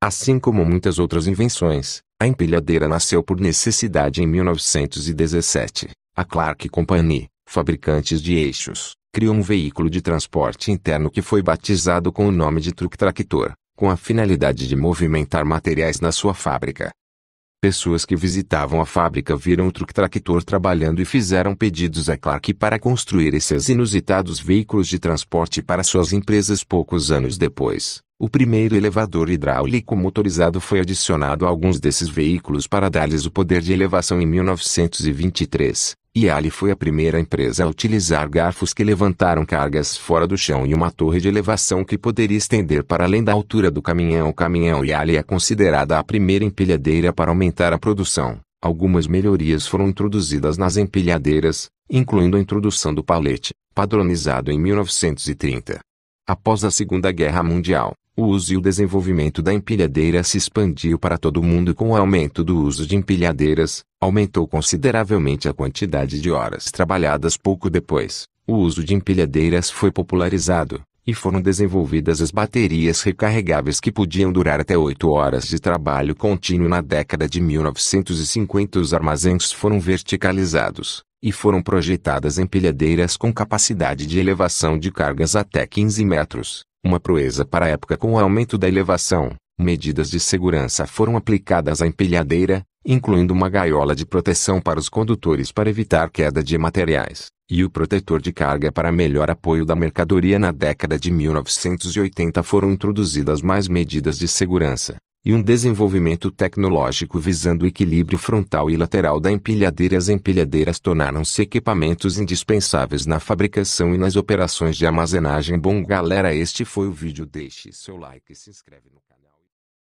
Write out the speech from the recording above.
Assim como muitas outras invenções, a empilhadeira nasceu por necessidade em 1917. A Clark Company, fabricantes de eixos, criou um veículo de transporte interno que foi batizado com o nome de truck tractor, com a finalidade de movimentar materiais na sua fábrica. Pessoas que visitavam a fábrica viram o truck tractor trabalhando e fizeram pedidos a Clark para construir esses inusitados veículos de transporte para suas empresas poucos anos depois. O primeiro elevador hidráulico motorizado foi adicionado a alguns desses veículos para dar-lhes o poder de elevação em 1923, e Ali foi a primeira empresa a utilizar garfos que levantaram cargas fora do chão e uma torre de elevação que poderia estender para além da altura do caminhão. O caminhão Yali é considerada a primeira empilhadeira para aumentar a produção. Algumas melhorias foram introduzidas nas empilhadeiras, incluindo a introdução do palete, padronizado em 1930. Após a Segunda Guerra Mundial, o uso e o desenvolvimento da empilhadeira se expandiu para todo o mundo com o aumento do uso de empilhadeiras, aumentou consideravelmente a quantidade de horas trabalhadas pouco depois. O uso de empilhadeiras foi popularizado, e foram desenvolvidas as baterias recarregáveis que podiam durar até 8 horas de trabalho contínuo na década de 1950. Os armazéns foram verticalizados, e foram projetadas empilhadeiras com capacidade de elevação de cargas até 15 metros, uma proeza para a época com o aumento da elevação. Medidas de segurança foram aplicadas à empilhadeira, incluindo uma gaiola de proteção para os condutores para evitar queda de materiais, e o protetor de carga para melhor apoio da mercadoria na década de 1980 foram introduzidas mais medidas de segurança, e um desenvolvimento tecnológico visando o equilíbrio frontal e lateral da empilhadeira. As empilhadeiras tornaram-se equipamentos indispensáveis na fabricação e nas operações de armazenagem. Bom galera, este foi o vídeo. Deixe seu like e se inscreve no